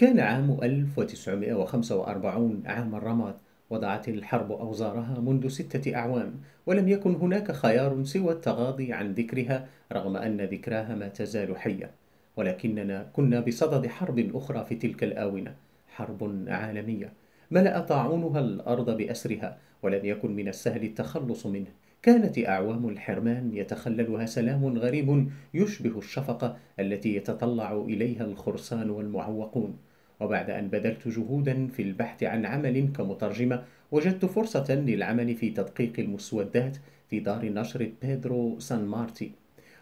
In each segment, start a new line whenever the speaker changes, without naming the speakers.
كان عام 1945 عام الرماد وضعت الحرب أوزارها منذ ستة أعوام ولم يكن هناك خيار سوى التغاضي عن ذكرها رغم أن ذكراها ما تزال حية ولكننا كنا بصدد حرب أخرى في تلك الآونة حرب عالمية ملأ طاعونها الأرض بأسرها ولم يكن من السهل التخلص منه كانت أعوام الحرمان يتخللها سلام غريب يشبه الشفقة التي يتطلع إليها الخرسان والمعوقون وبعد أن بذلت جهودا في البحث عن عمل كمترجمة وجدت فرصة للعمل في تدقيق المسودات في دار نشر بيدرو سان مارتي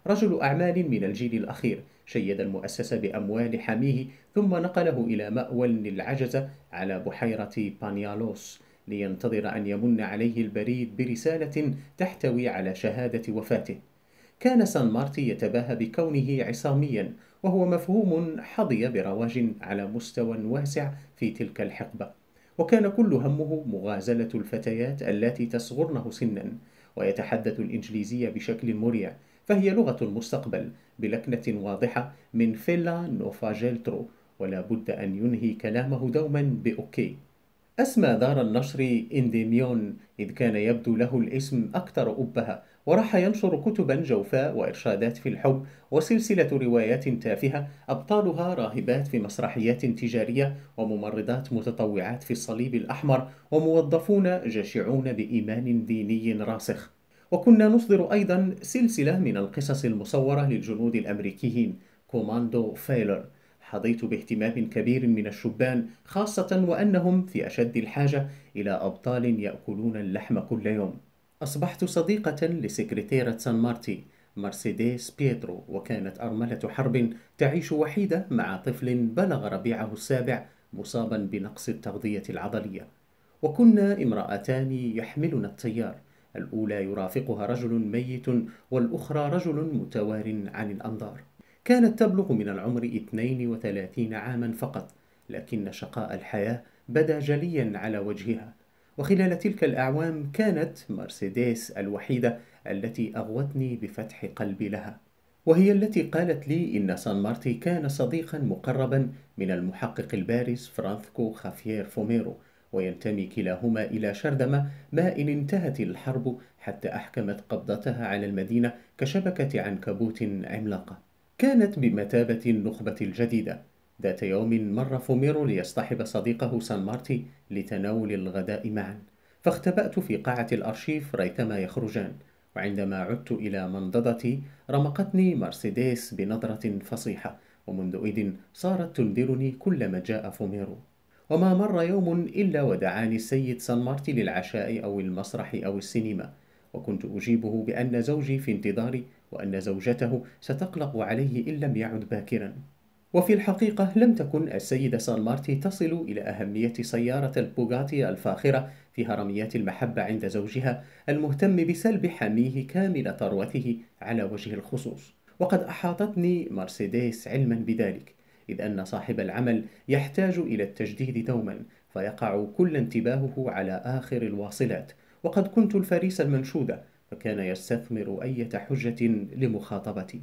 رجل أعمال من الجيل الأخير شيد المؤسسة بأموال حميه ثم نقله إلى مأوى للعجزة على بحيرة بانيالوس لينتظر أن يمن عليه البريد برسالة تحتوي على شهادة وفاته كان سان مارتي يتباهى بكونه عصاميا وهو مفهوم حظي برواج على مستوى واسع في تلك الحقبة وكان كل همه مغازلة الفتيات التي تصغرنه سنا ويتحدث الإنجليزية بشكل مريع فهي لغة المستقبل بلكنة واضحة من فيلا نوفاجيلترو ولا بد أن ينهي كلامه دوما بأوكي أسمى دار النشر إنديميون إذ كان يبدو له الاسم أكثر أبهة وراح ينشر كتبا جوفاء وإرشادات في الحب وسلسلة روايات تافهة أبطالها راهبات في مسرحيات تجارية وممرضات متطوعات في الصليب الأحمر وموظفون جشعون بإيمان ديني راسخ وكنا نصدر أيضا سلسلة من القصص المصورة للجنود الأمريكيين كوماندو فايلر حظيت باهتمام كبير من الشبان خاصة وأنهم في أشد الحاجة إلى أبطال يأكلون اللحم كل يوم أصبحت صديقة لسكرتيرة سان مارتي مرسيديس بيترو وكانت أرملة حرب تعيش وحيدة مع طفل بلغ ربيعه السابع مصابا بنقص التغذية العضلية وكنا امرأتان يحملن التيار الأولى يرافقها رجل ميت والأخرى رجل متوار عن الأنظار كانت تبلغ من العمر 32 عاما فقط لكن شقاء الحياة بدا جليا على وجهها وخلال تلك الأعوام كانت مرسيدس الوحيدة التي أغوتني بفتح قلبي لها وهي التي قالت لي إن سان مارتي كان صديقا مقربا من المحقق البارز فرانسكو خافيير فوميرو وينتمي كلاهما إلى شردمة ما إن انتهت الحرب حتى أحكمت قبضتها على المدينة كشبكة عنكبوت عملاقة كانت بمثابة النخبة الجديدة ذات يوم مر فوميرو ليصطحب صديقه سان مارتي لتناول الغداء معا فاختبأت في قاعة الأرشيف ريثما يخرجان وعندما عدت إلى منضدتي رمقتني مرسيدس بنظرة فصيحة ومنذ إذ صارت تنذرني كلما جاء فوميرو وما مر يوم إلا ودعاني السيد سان مارتي للعشاء أو المسرح أو السينما وكنت أجيبه بأن زوجي في انتظاري وأن زوجته ستقلق عليه إن لم يعد باكرا وفي الحقيقة لم تكن السيدة سان مارتي تصل إلى أهمية سيارة البوغاتي الفاخرة في هرميات المحبة عند زوجها المهتم بسلب حميه كامل ثروته على وجه الخصوص وقد أحاطتني مرسيدس علما بذلك إذ أن صاحب العمل يحتاج إلى التجديد دوما فيقع كل انتباهه على آخر الواصلات وقد كنت الفريسة المنشودة فكان يستثمر أية حجة لمخاطبتي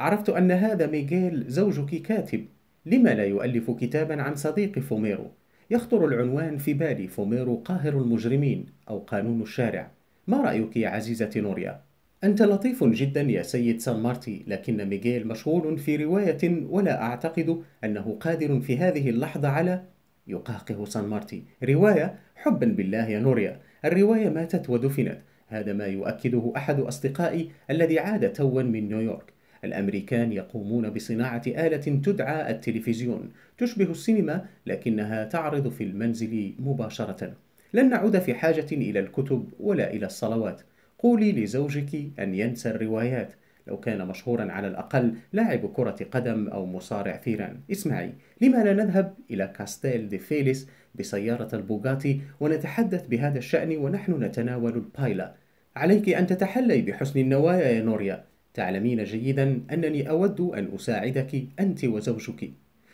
عرفت أن هذا ميغيل زوجك كاتب لما لا يؤلف كتابا عن صديق فوميرو يخطر العنوان في بالي فوميرو قاهر المجرمين أو قانون الشارع ما رأيك يا عزيزة نوريا؟ أنت لطيف جدا يا سيد سان مارتي لكن ميغيل مشغول في رواية ولا أعتقد أنه قادر في هذه اللحظة على يقاقه سان مارتي رواية حبا بالله يا نوريا الرواية ماتت ودفنت هذا ما يؤكده أحد أصدقائي الذي عاد توا من نيويورك الأمريكان يقومون بصناعة آلة تدعى التلفزيون تشبه السينما لكنها تعرض في المنزل مباشرة لن نعود في حاجة إلى الكتب ولا إلى الصلوات قولي لزوجك أن ينسى الروايات لو كان مشهورا على الأقل لاعب كرة قدم أو مصارع ثيران اسمعي لما لا نذهب إلى كاستيل دي فيليس بسيارة البوغاتي ونتحدث بهذا الشأن ونحن نتناول البايلا عليك أن تتحلي بحسن النوايا يا نوريا تعلمين جيدا أنني أود أن أساعدك أنت وزوجك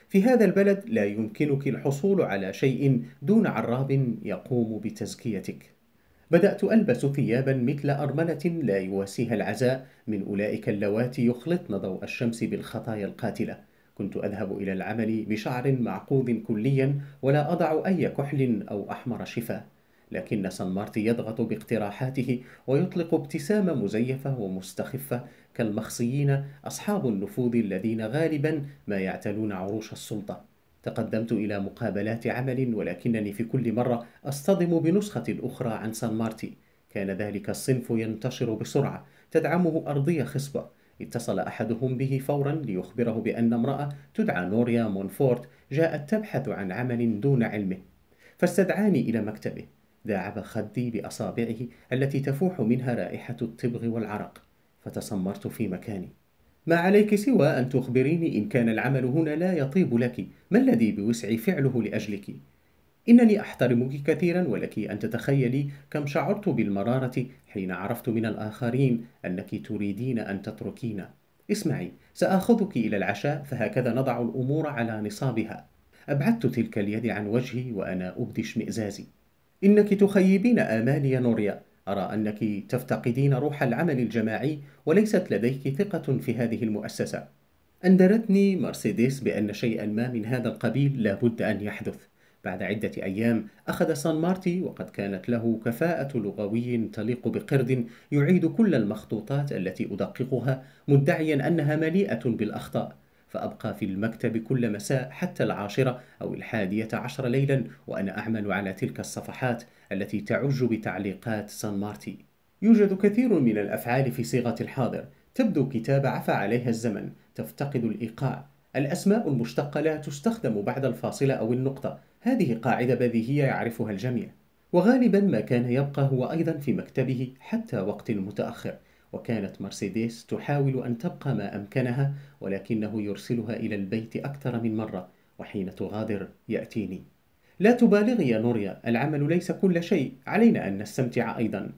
في هذا البلد لا يمكنك الحصول على شيء دون عراب يقوم بتزكيتك بدأت ألبس ثيابا مثل أرملة لا يواسيها العزاء من أولئك اللواتي يخلطن ضوء الشمس بالخطايا القاتلة كنت أذهب إلى العمل بشعر معقوض كليا ولا أضع أي كحل أو أحمر شفاه لكن مارتي يضغط باقتراحاته ويطلق ابتسامة مزيفة ومستخفة كالمخصيين أصحاب النفوذ الذين غالبا ما يعتلون عروش السلطة تقدمت إلى مقابلات عمل ولكنني في كل مرة أصطدم بنسخة أخرى عن سان مارتي كان ذلك الصنف ينتشر بسرعة تدعمه أرضية خصبة اتصل أحدهم به فورا ليخبره بأن امرأة تدعى نوريا مونفورت جاءت تبحث عن عمل دون علمه فاستدعاني إلى مكتبه داعب خدي بأصابعه التي تفوح منها رائحة التبغ والعرق فتسمرت في مكاني ما عليك سوى أن تخبريني إن كان العمل هنا لا يطيب لك ما الذي بوسعي فعله لأجلك؟ إنني أحترمك كثيرا ولك أن تتخيلي كم شعرت بالمرارة حين عرفت من الآخرين أنك تريدين أن تتركينا اسمعي سآخذك إلى العشاء فهكذا نضع الأمور على نصابها أبعدت تلك اليد عن وجهي وأنا أبدي اشمئزازي إنك تخيبين آمالي يا نوريا أرى أنك تفتقدين روح العمل الجماعي وليست لديك ثقة في هذه المؤسسة. أندرتني مرسيدس بأن شيئا ما من هذا القبيل لابد أن يحدث. بعد عدة أيام أخذ سان مارتي وقد كانت له كفاءة لغوي تليق بقرد يعيد كل المخطوطات التي أدققها مدعيا أنها مليئة بالأخطاء فأبقى في المكتب كل مساء حتى العاشرة أو الحادية عشر ليلا وأنا أعمل على تلك الصفحات التي تعج بتعليقات سان مارتي يوجد كثير من الأفعال في صيغة الحاضر تبدو كتاب عفى عليها الزمن تفتقد الإيقاع الأسماء المشتقة لا تستخدم بعد الفاصلة أو النقطة هذه قاعدة بديهية يعرفها الجميع وغالبا ما كان يبقى هو أيضا في مكتبه حتى وقت متأخر وكانت مرسيدس تحاول أن تبقى ما أمكنها ولكنه يرسلها إلى البيت أكثر من مرة وحين تغادر يأتيني لا تبالغي يا نوريا العمل ليس كل شيء علينا أن نستمتع أيضا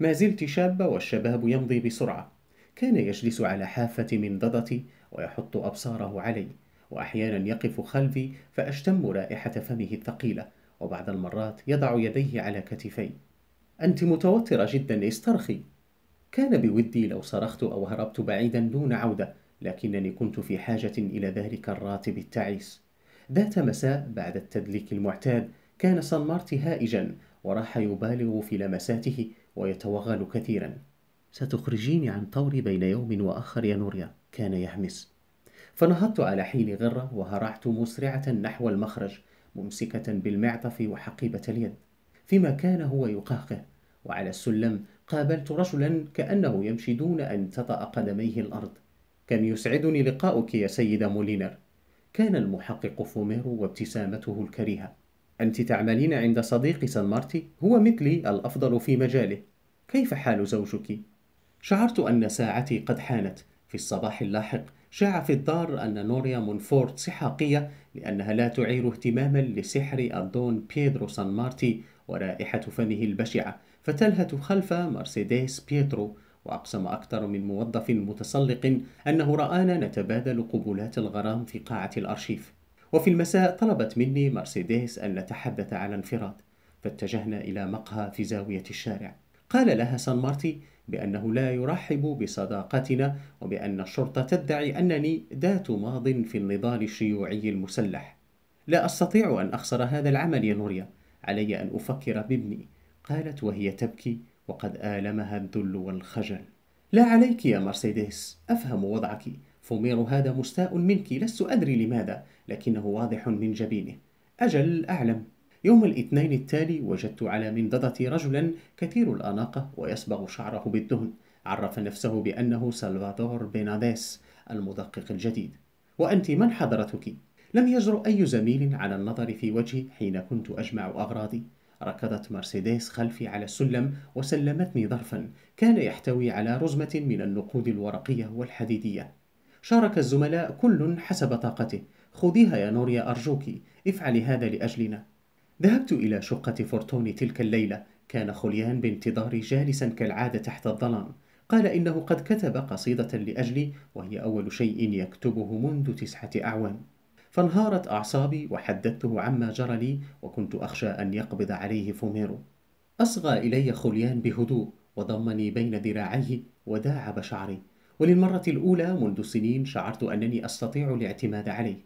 ما زلت شابة والشباب يمضي بسرعة كان يجلس على حافة منضدتي ويحط أبصاره علي وأحيانا يقف خلفي فأشتم رائحة فمه الثقيلة وبعض المرات يضع يديه على كتفي أنت متوترة جدا استرخي كان بودي لو صرخت أو هربت بعيدا دون عودة لكنني كنت في حاجة إلى ذلك الراتب التعيس ذات مساء بعد التدليك المعتاد كان مارتي هائجا وراح يبالغ في لمساته ويتوغل كثيرا ستخرجيني عن طوري بين يوم وآخر يا نوريا كان يهمس فنهضت على حين غرة وهرعت مسرعة نحو المخرج ممسكة بالمعطف وحقيبة اليد فيما كان هو يقهقه وعلى السلم قابلت رجلا كأنه يمشي دون أن تطأ قدميه الأرض كم يسعدني لقاؤك يا سيدة مولينر كان المحقق فوميرو وابتسامته الكريهة أنت تعملين عند صديقي سان مارتي هو مثلي الأفضل في مجاله كيف حال زوجك؟ شعرت أن ساعتي قد حانت في الصباح اللاحق شاع في الدار أن نوريا مونفورت سحاقية لأنها لا تعير اهتماما لسحر الدون بيدرو سان مارتي ورائحة فمه البشعة فتلهث خلف مرسيدس بيترو وأقسم أكثر من موظف متسلق أنه رآنا نتبادل قبلات الغرام في قاعة الأرشيف وفي المساء طلبت مني مرسيدس أن نتحدث على انفراد فاتجهنا إلى مقهى في زاوية الشارع قال لها سان مارتي بأنه لا يرحب بصداقتنا وبأن الشرطة تدعي أنني ذات ماض في النضال الشيوعي المسلح لا أستطيع أن أخسر هذا العمل يا نوريا علي أن أفكر بابني قالت وهي تبكي وقد آلمها الذل والخجل لا عليك يا مرسيدس أفهم وضعك فوميرو هذا مستاء منك لست أدري لماذا لكنه واضح من جبينه أجل أعلم يوم الاثنين التالي وجدت على منضدتي رجلا كثير الأناقة ويصبغ شعره بالدهن عرف نفسه بأنه سلفادور بيناديس المدقق الجديد وأنت من حضرتك؟ لم يجرؤ أي زميل على النظر في وجهي حين كنت أجمع أغراضي ركضت مرسيدس خلفي على السلم وسلمتني ظرفا كان يحتوي على رزمة من النقود الورقية والحديدية شارك الزملاء كل حسب طاقته خذيها يا نوريا أرجوك افعلي هذا لأجلنا ذهبت إلى شقة فورتوني تلك الليلة كان خليان بانتظاري جالسا كالعادة تحت الظلام قال إنه قد كتب قصيدة لأجلي وهي أول شيء يكتبه منذ تسعة أعوام فانهارت أعصابي وحدثته عما جرى لي وكنت أخشى أن يقبض عليه فوميرو أصغى إلي خوليان بهدوء وضمني بين ذراعيه وداعب شعري وللمرة الأولى منذ سنين شعرت أنني أستطيع الاعتماد عليه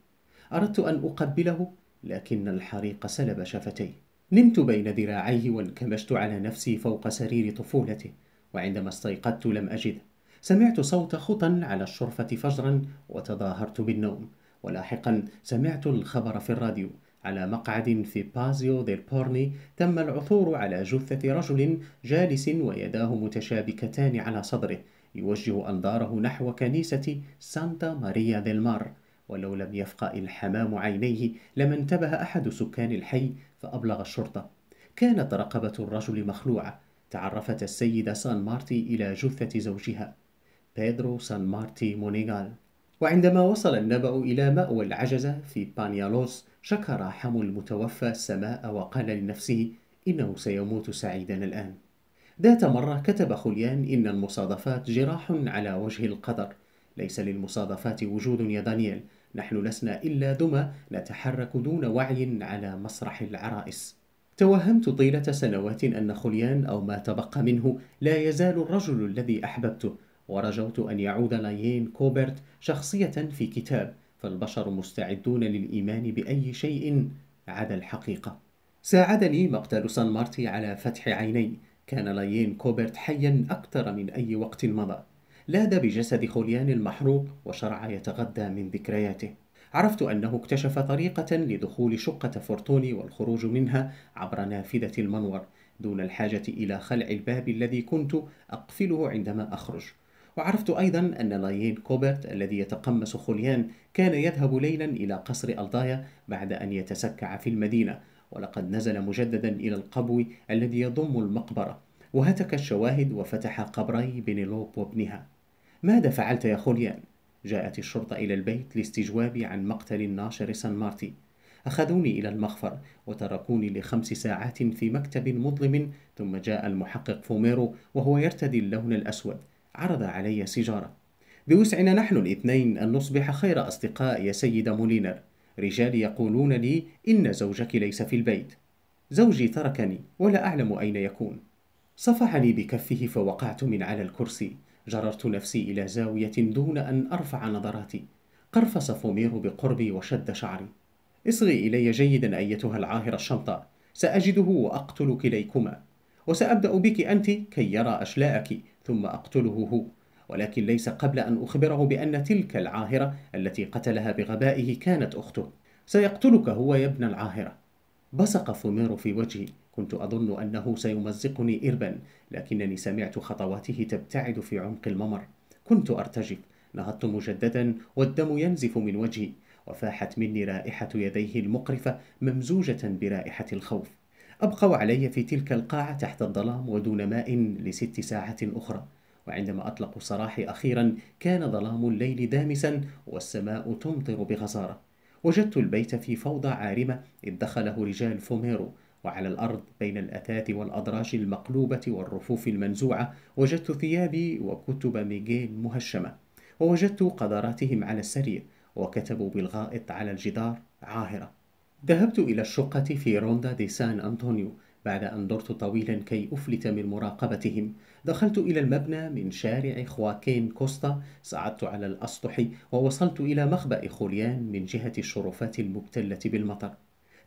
أردت أن أقبله لكن الحريق سلب شفتي نمت بين ذراعيه وانكمشت على نفسي فوق سرير طفولته وعندما استيقظت لم أجده سمعت صوت خطا على الشرفة فجرا وتظاهرت بالنوم ولاحقا سمعت الخبر في الراديو على مقعد في بازيو ديل بورني تم العثور على جثة رجل جالس ويداه متشابكتان على صدره يوجه أنظاره نحو كنيسة سانتا ماريا ديل المار ولو لم يفقأ الحمام عينيه لما انتبه أحد سكان الحي فأبلغ الشرطة كانت رقبة الرجل مخلوعة تعرفت السيدة سان مارتي إلى جثة زوجها بيدرو سان مارتي مونيغال وعندما وصل النبأ إلى مأوى العجزة في بانيالوس شكر حمو المتوفى السماء وقال لنفسه إنه سيموت سعيدا الآن ذات مرة كتب خليان إن المصادفات جراح على وجه القدر ليس للمصادفات وجود يا دانيال نحن لسنا إلا دمى نتحرك دون وعي على مسرح العرائس توهمت طيلة سنوات أن خليان أو ما تبقى منه لا يزال الرجل الذي أحببته ورجوت أن يعود لايين كوبرت شخصية في كتاب فالبشر مستعدون للإيمان بأي شيء عدا الحقيقة ساعدني مقتل سان مارتي على فتح عيني كان لايين كوبرت حيا أكثر من أي وقت مضى لاد بجسد خوليان المحروق وشرع يتغدى من ذكرياته عرفت أنه اكتشف طريقة لدخول شقة فورتوني والخروج منها عبر نافذة المنور دون الحاجة إلى خلع الباب الذي كنت أقفله عندما أخرج وعرفت أيضا أن لايين كوبرت الذي يتقمص خليان كان يذهب ليلا إلى قصر ألدايا بعد أن يتسكع في المدينة ولقد نزل مجددا إلى القبو الذي يضم المقبرة وهتك الشواهد وفتح قبري بنيلوب وابنها ماذا فعلت يا خليان؟ جاءت الشرطة إلى البيت لاستجوابي عن مقتل الناشر سان مارتي أخذوني إلى المخفر وتركوني لخمس ساعات في مكتب مظلم ثم جاء المحقق فوميرو وهو يرتدي اللون الأسود عرض علي سيجارة بوسعنا نحن الاثنين أن نصبح خير أصدقاء يا سيدة مولينر رجال يقولون لي إن زوجك ليس في البيت زوجي تركني ولا أعلم أين يكون صفحني بكفه فوقعت من على الكرسي جررت نفسي إلى زاوية دون أن أرفع نظراتي قرفص فومير بقربي وشد شعري اصغي إلي جيدا أيتها العاهرة الشمطة سأجده وأقتل كليكما وسأبدأ بك أنت كي يرى أشلاءك ثم أقتله هو ولكن ليس قبل أن أخبره بأن تلك العاهرة التي قتلها بغبائه كانت أخته سيقتلك هو يا ابن العاهرة بصق فوميرو في وجهي كنت أظن أنه سيمزقني إربا لكنني سمعت خطواته تبتعد في عمق الممر كنت أرتجف نهضت مجددا والدم ينزف من وجهي وفاحت مني رائحة يديه المقرفة ممزوجة برائحة الخوف أبقوا علي في تلك القاعة تحت الظلام ودون ماء لست ساعات أخرى وعندما أطلقوا سراحي أخيرا كان ظلام الليل دامسا والسماء تمطر بغزارة وجدت البيت في فوضى عارمة إذ دخله رجال فوميرو وعلى الأرض بين الأثاث والأدراج المقلوبة والرفوف المنزوعة وجدت ثيابي وكتب ميغيل مهشمة ووجدت قدراتهم على السرير وكتبوا بالغائط على الجدار عاهرة ذهبت إلى الشقة في روندا دي سان أنطونيو بعد أن درت طويلا كي أفلت من مراقبتهم دخلت إلى المبنى من شارع خواكين كوستا صعدت على الأسطح ووصلت إلى مخبأ خوليان من جهة الشرفات المبتلة بالمطر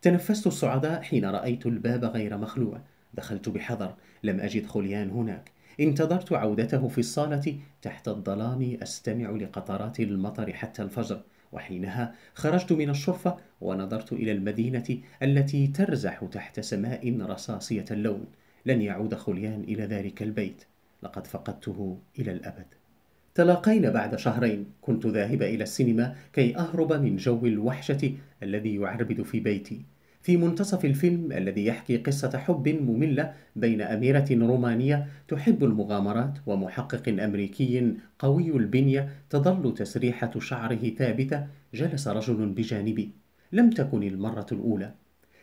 تنفست الصعداء حين رأيت الباب غير مخلوع دخلت بحذر لم أجد خوليان هناك انتظرت عودته في الصالة تحت الظلام أستمع لقطرات المطر حتى الفجر وحينها خرجت من الشرفة ونظرت إلى المدينة التي ترزح تحت سماء رصاصية اللون لن يعود خليان إلى ذلك البيت لقد فقدته إلى الأبد تلاقينا بعد شهرين كنت ذاهب إلى السينما كي أهرب من جو الوحشة الذي يعربد في بيتي في منتصف الفيلم الذي يحكي قصة حب مملة بين أميرة رومانية تحب المغامرات ومحقق أمريكي قوي البنية تظل تسريحة شعره ثابتة جلس رجل بجانبي لم تكن المرة الأولى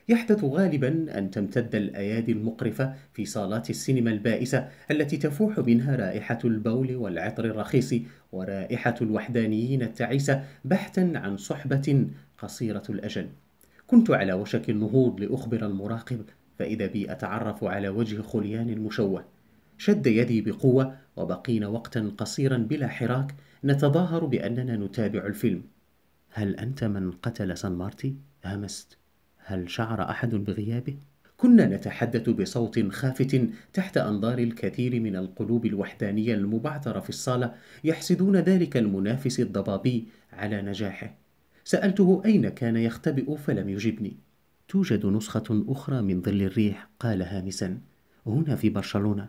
يحدث غالبا أن تمتد الأيادي المقرفة في صالات السينما البائسة التي تفوح منها رائحة البول والعطر الرخيص ورائحة الوحدانيين التعيسة بحثا عن صحبة قصيرة الأجل كنت على وشك النهوض لأخبر المراقب فإذا بي أتعرف على وجه خليان المشوه شد يدي بقوة وبقينا وقتا قصيرا بلا حراك نتظاهر بأننا نتابع الفيلم هل أنت من قتل سان مارتي؟ همست هل شعر أحد بغيابه؟ كنا نتحدث بصوت خافت تحت أنظار الكثير من القلوب الوحدانية المبعثرة في الصالة يحسدون ذلك المنافس الضبابي على نجاحه سألته أين كان يختبئ فلم يجبني توجد نسخة أخرى من ظل الريح قال هامسا هنا في برشلونة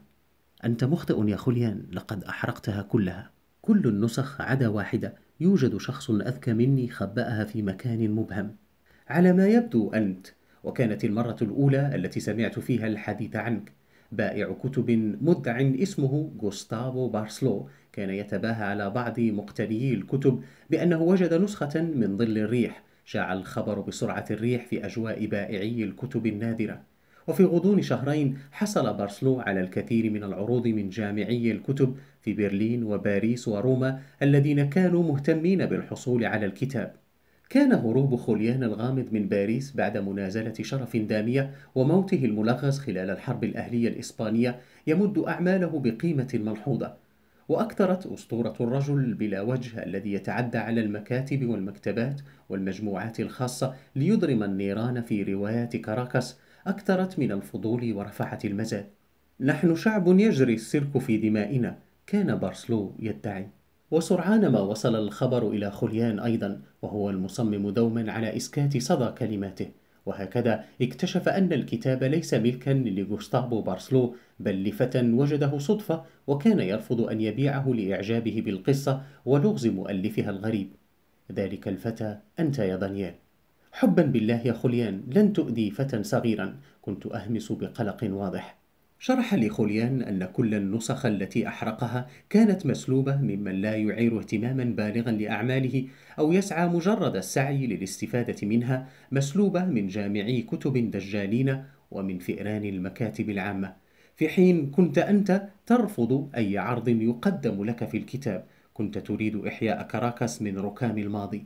أنت مخطئ يا خليان لقد أحرقتها كلها كل النسخ عدا واحدة يوجد شخص أذكى مني خبأها في مكان مبهم على ما يبدو أنت وكانت المرة الأولى التي سمعت فيها الحديث عنك بائع كتب مدع اسمه غوستافو بارسلو كان يتباهى على بعض مقتنيي الكتب بأنه وجد نسخة من ظل الريح شاع الخبر بسرعة الريح في أجواء بائعي الكتب النادرة وفي غضون شهرين حصل بارسلو على الكثير من العروض من جامعي الكتب في برلين وباريس وروما الذين كانوا مهتمين بالحصول على الكتاب كان هروب خوليان الغامض من باريس بعد منازلة شرف دامية وموته الملغز خلال الحرب الأهلية الإسبانية يمد أعماله بقيمة ملحوظة وأكثرت أسطورة الرجل بلا وجه الذي يتعدى على المكاتب والمكتبات والمجموعات الخاصة ليضرم النيران في روايات كاراكاس أكثرت من الفضول ورفعت المزاد نحن شعب يجري السيرك في دمائنا كان بارسلو يدعي وسرعان ما وصل الخبر إلى خليان أيضا وهو المصمم دوما على إسكات صدى كلماته وهكذا اكتشف أن الكتاب ليس ملكا لجوستافو بارسلو بل لفتى وجده صدفة وكان يرفض أن يبيعه لإعجابه بالقصة ولغز مؤلفها الغريب ذلك الفتى أنت يا دانيال حبا بالله يا خليان لن تؤذي فتى صغيرا كنت أهمس بقلق واضح شرح لي خليان أن كل النسخ التي أحرقها كانت مسلوبة ممن لا يعير اهتماما بالغا لأعماله أو يسعى مجرد السعي للاستفادة منها مسلوبة من جامعي كتب دجالين ومن فئران المكاتب العامة في حين كنت أنت ترفض أي عرض يقدم لك في الكتاب كنت تريد إحياء كراكاس من ركام الماضي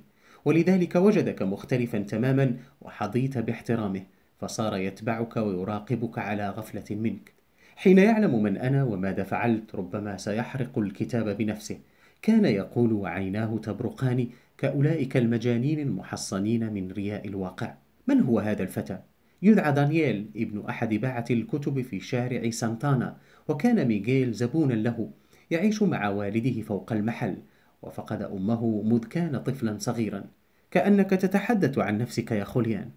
ولذلك وجدك مختلفا تماما وحظيت باحترامه فصار يتبعك ويراقبك على غفلة منك حين يعلم من أنا وماذا فعلت ربما سيحرق الكتاب بنفسه كان يقول وعيناه تبرقان كأولئك المجانين المحصنين من رياء الواقع من هو هذا الفتى؟ يدعى دانييل ابن أحد باعة الكتب في شارع سانتانا وكان ميغيل زبونا له يعيش مع والده فوق المحل وفقد أمه مذ كان طفلا صغيرا كأنك تتحدث عن نفسك يا خليان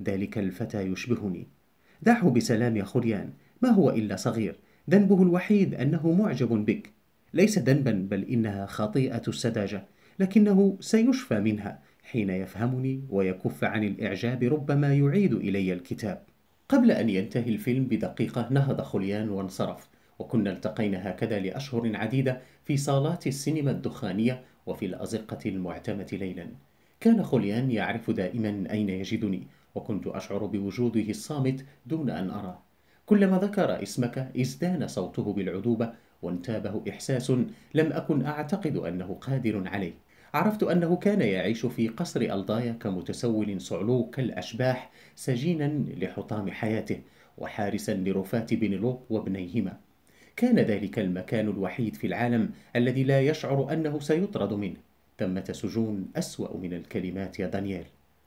ذلك الفتى يشبهني دعه بسلام يا خليان ما هو إلا صغير ذنبه الوحيد أنه معجب بك ليس ذنبا بل إنها خطيئة السذاجة لكنه سيشفى منها حين يفهمني ويكف عن الإعجاب ربما يعيد إلي الكتاب قبل أن ينتهي الفيلم بدقيقة نهض خليان وانصرف وكنا التقينا هكذا لأشهر عديدة في صالات السينما الدخانية وفي الأزقة المعتمة ليلا كان خليان يعرف دائما أين يجدني وكنت أشعر بوجوده الصامت دون أن أراه كلما ذكر اسمك ازدان صوته بالعذوبة وانتابه إحساس لم أكن أعتقد أنه قادر عليه عرفت أنه كان يعيش في قصر ألضايا كمتسول صعلوك كالأشباح سجينا لحطام حياته وحارسا لرفات بنلوب وابنيهما كان ذلك المكان الوحيد في العالم الذي لا يشعر أنه سيطرد منه ثمة سجون أسوأ من الكلمات يا دانيال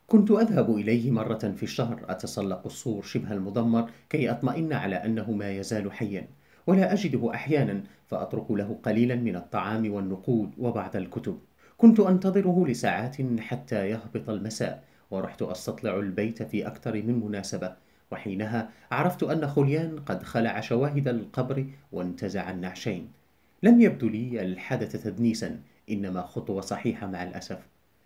كنت أذهب إليه مرة في الشهر أتسلق السور شبه المدمر كي أطمئن على أنه ما يزال حيا ولا أجده أحيانا فأترك له قليلا من الطعام والنقود وبعض الكتب كنت أنتظره لساعات حتى يهبط المساء ورحت أستطلع البيت في أكثر من مناسبة وحينها عرفت أن خليان قد خلع شواهد القبر وانتزع النعشين لم يبدو لي الحدث تدنيسا إنما خطوة صحيحة مع الأسف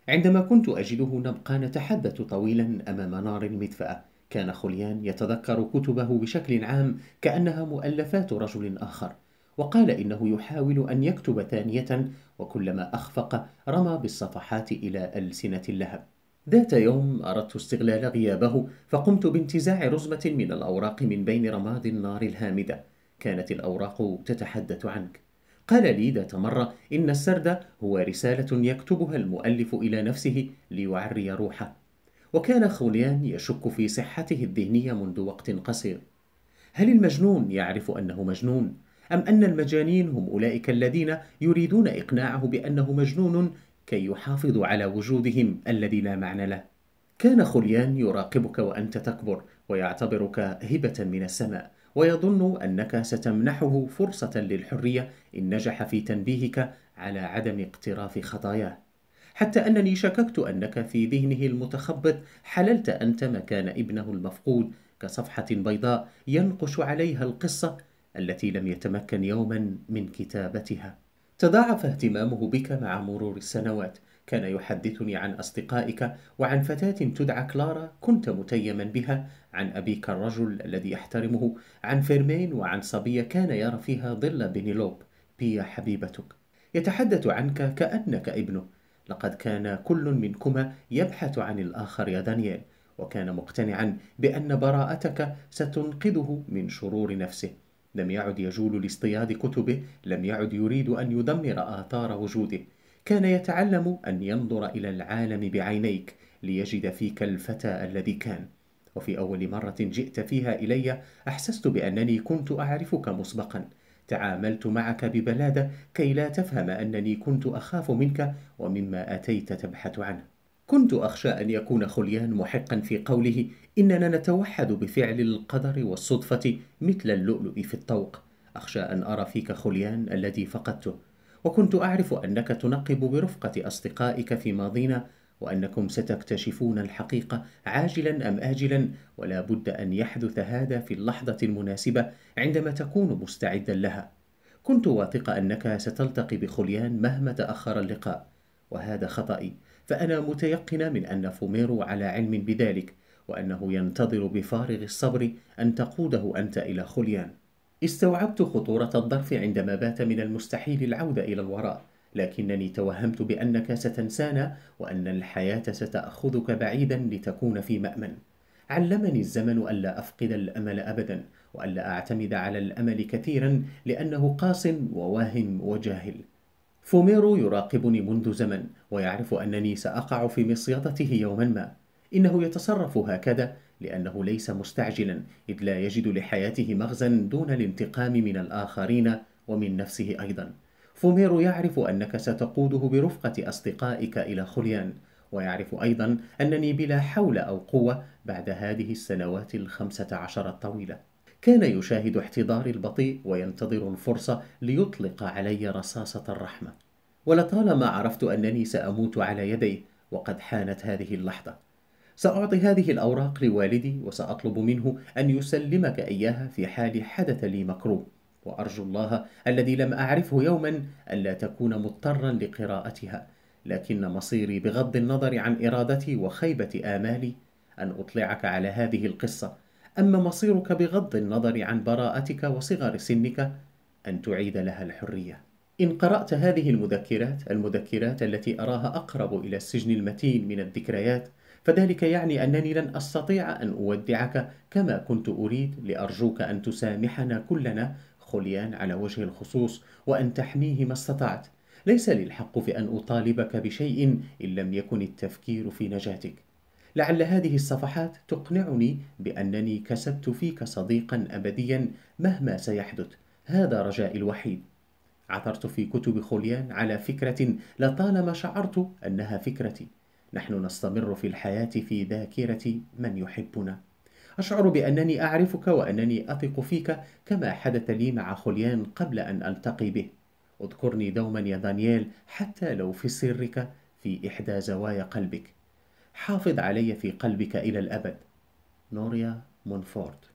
عندما كنت أجده نبقى نتحدث طويلا أمام نار المدفاه كان خليان يتذكر كتبه بشكل عام كأنها مؤلفات رجل آخر وقال إنه يحاول أن يكتب ثانية وكلما أخفق رمى بالصفحات إلى ألسنة اللهب ذات يوم أردت استغلال غيابه فقمت بانتزاع رزمة من الأوراق من بين رماد النار الهامدة كانت الأوراق تتحدث عنك قال لي ذات مرة إن السرد هو رسالة يكتبها المؤلف إلى نفسه ليعري روحه وكان خوليان يشك في صحته الذهنية منذ وقت قصير هل المجنون يعرف أنه مجنون؟ أم أن المجانين هم أولئك الذين يريدون إقناعه بأنه مجنون كي يحافظوا على وجودهم الذي لا معنى له كان خليان يراقبك وأنت تكبر ويعتبرك هبة من السماء ويظن أنك ستمنحه فرصة للحرية إن نجح في تنبيهك على عدم اقتراف خطاياه حتى أنني شككت أنك في ذهنه المتخبط حللت أنت مكان ابنه المفقود كصفحة بيضاء ينقش عليها القصة التي لم يتمكن يوما من كتابتها تضاعف اهتمامه بك مع مرور السنوات كان يحدثني عن أصدقائك وعن فتاة تدعى كلارا كنت متيما بها عن أبيك الرجل الذي يحترمه عن فيرمين وعن صبية كان يرى فيها ظل بنيلوب بيا حبيبتك يتحدث عنك كأنك ابنه لقد كان كل منكما يبحث عن الآخر يا دانيال وكان مقتنعا بأن براءتك ستنقذه من شرور نفسه لم يعد يجول لاصطياد كتبه لم يعد يريد أن يدمر آثار وجوده كان يتعلم أن ينظر إلى العالم بعينيك ليجد فيك الفتى الذي كان وفي أول مرة جئت فيها إلي أحسست بأنني كنت أعرفك مسبقا تعاملت معك ببلادة كي لا تفهم أنني كنت أخاف منك ومما أتيت تبحث عنه كنت أخشى أن يكون خليان محقا في قوله إننا نتوحد بفعل القدر والصدفة مثل اللؤلؤ في الطوق أخشى أن أرى فيك خليان الذي فقدته وكنت أعرف أنك تنقب برفقة أصدقائك في ماضينا وأنكم ستكتشفون الحقيقة عاجلا أم آجلا ولا بد أن يحدث هذا في اللحظة المناسبة عندما تكون مستعدا لها كنت واثق أنك ستلتقي بخليان مهما تأخر اللقاء وهذا خطأي فأنا متيقنة من أن فوميرو على علم بذلك وأنه ينتظر بفارغ الصبر أن تقوده أنت إلى خليان استوعبت خطورة الظرف عندما بات من المستحيل العودة إلى الوراء لكنني توهمت بأنك ستنسانا وأن الحياة ستأخذك بعيدا لتكون في مأمن علمني الزمن ألا أفقد الأمل أبدا وألا أعتمد على الأمل كثيرا لأنه قاس وواهم وجاهل فوميرو يراقبني منذ زمن ويعرف أنني سأقع في مصيدته يوما ما إنه يتصرف هكذا لأنه ليس مستعجلا إذ لا يجد لحياته مغزا دون الانتقام من الآخرين ومن نفسه أيضا فوميرو يعرف أنك ستقوده برفقة أصدقائك إلى خليان ويعرف أيضا أنني بلا حول أو قوة بعد هذه السنوات الخمسة عشر الطويلة كان يشاهد احتضاري البطيء وينتظر الفرصة ليطلق علي رصاصة الرحمة ولطالما عرفت أنني سأموت على يديه وقد حانت هذه اللحظة سأعطي هذه الأوراق لوالدي وسأطلب منه أن يسلمك إياها في حال حدث لي مكروه وأرجو الله الذي لم أعرفه يوما ألا تكون مضطرا لقراءتها لكن مصيري بغض النظر عن إرادتي وخيبة آمالي أن أطلعك على هذه القصة أما مصيرك بغض النظر عن براءتك وصغر سنك أن تعيد لها الحرية إن قرأت هذه المذكرات المذكرات التي أراها أقرب إلى السجن المتين من الذكريات فذلك يعني أنني لن أستطيع أن أودعك كما كنت أريد لأرجوك أن تسامحنا كلنا خليان على وجه الخصوص وأن تحميه ما استطعت ليس لي الحق في أن أطالبك بشيء إن لم يكن التفكير في نجاتك لعل هذه الصفحات تقنعني بأنني كسبت فيك صديقا أبديا مهما سيحدث هذا رجائي الوحيد عثرت في كتب خوليان على فكرة لطالما شعرت أنها فكرتي نحن نستمر في الحياة في ذاكرة من يحبنا أشعر بأنني أعرفك وأنني أثق فيك كما حدث لي مع خوليان قبل أن ألتقي به اذكرني دوما يا دانيال حتى لو في سرك في إحدى زوايا قلبك حافظ علي في قلبك إلى الأبد نوريا مونفورت